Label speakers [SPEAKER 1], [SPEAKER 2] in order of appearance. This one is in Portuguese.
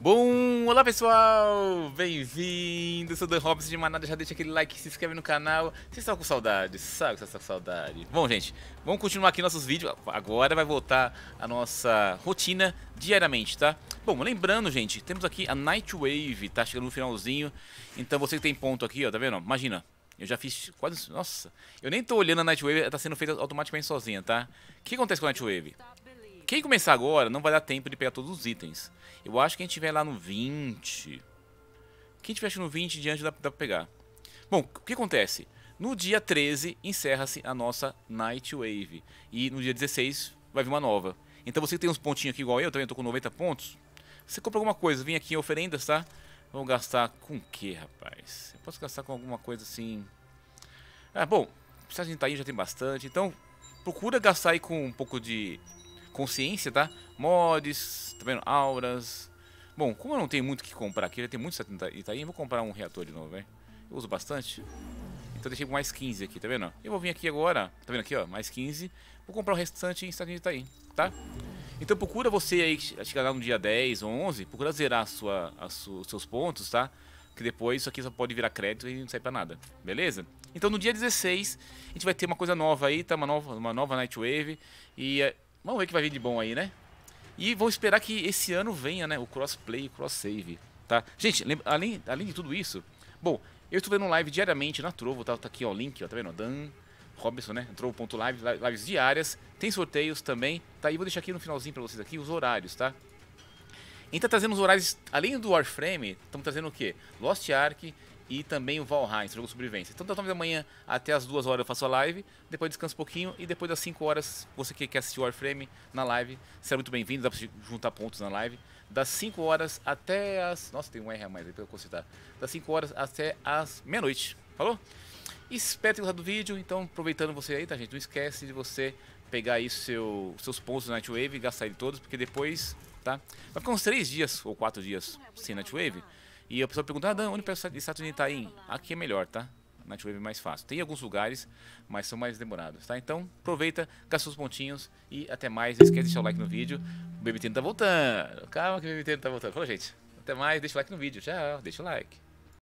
[SPEAKER 1] Bom, olá pessoal, bem-vindo, sou Dan Robson de Manada, já deixa aquele like, se inscreve no canal, vocês estão com saudade, sabe que vocês estão com saudade. Bom gente, vamos continuar aqui nossos vídeos, agora vai voltar a nossa rotina diariamente, tá? Bom, lembrando gente, temos aqui a Nightwave, tá chegando no finalzinho, então você que tem ponto aqui, ó, tá vendo? Imagina, eu já fiz quase, nossa, eu nem tô olhando a Nightwave, ela tá sendo feita automaticamente sozinha, tá? O que acontece com a Nightwave? Quem começar agora não vai dar tempo de pegar todos os itens. Eu acho que quem tiver lá no 20... Quem tiver no 20 diante dá, dá pra pegar. Bom, o que acontece? No dia 13 encerra-se a nossa Night Wave. E no dia 16 vai vir uma nova. Então você que tem uns pontinhos aqui igual eu, também tô com 90 pontos. Você compra alguma coisa, vem aqui em oferendas, tá? Vamos gastar com o que, rapaz? Eu posso gastar com alguma coisa assim... Ah, bom, se a gente tá aí já tem bastante, então procura gastar aí com um pouco de consciência, tá? Mods, tá vendo? Auras. Bom, como eu não tenho muito o que comprar, já tem muito 70 Itaim, tá vou comprar um reator de novo, velho. Né? Eu uso bastante. Então deixei com mais 15 aqui, tá vendo? Eu vou vir aqui agora, tá vendo aqui, ó, mais 15. Vou comprar o restante em Estatinho de Itaim, tá? Então procura você aí, chegar lá no dia 10 ou 11, procura zerar a sua, a su, os seus pontos, tá? Que depois isso aqui só pode virar crédito e não sai pra nada, beleza? Então no dia 16, a gente vai ter uma coisa nova aí, tá? Uma nova, uma nova Nightwave e... É, Vamos ver o que vai vir de bom aí, né? E vamos esperar que esse ano venha, né? O crossplay e cross-save, tá? Gente, lembra, além, além de tudo isso... Bom, eu estou vendo live diariamente na Trovo, tá, tá aqui ó, o link, ó, tá vendo? Dan Robinson, né? Trovo.live, lives diárias. Tem sorteios também, tá? E vou deixar aqui no finalzinho para vocês aqui os horários, tá? Então tá trazendo os horários, além do Warframe, estamos trazendo o quê? Lost Ark e também o Valheim, o jogo sobrevivência. Então, das 9 da manhã até as 2 horas eu faço a live, depois descanso um pouquinho e depois das 5 horas, você que quer assistir Warframe na live, será muito bem-vindo, dá pra juntar pontos na live. Das 5 horas até as. Nossa, tem um R a mais aí pra eu consertar. Das 5 horas até as meia-noite. Falou? Espero ter gostado do vídeo, então aproveitando você aí, tá gente? Não esquece de você pegar aí seu, seus pontos na Nightwave e gastar ele todos, porque depois, tá? Vai ficar uns 3 dias ou 4 dias sem Nightwave. E a pessoa pergunta, ah, Dan, onde o Saturnino está em? Aqui é melhor, tá? Nightwave é mais fácil. Tem alguns lugares, mas são mais demorados, tá? Então, aproveita, gasta os pontinhos e até mais. Não esquece de deixar o like no vídeo. O BBT não tá voltando. Calma que o BBT não tá voltando. Falou, gente. Até mais, deixa o like no vídeo. Tchau, deixa o like.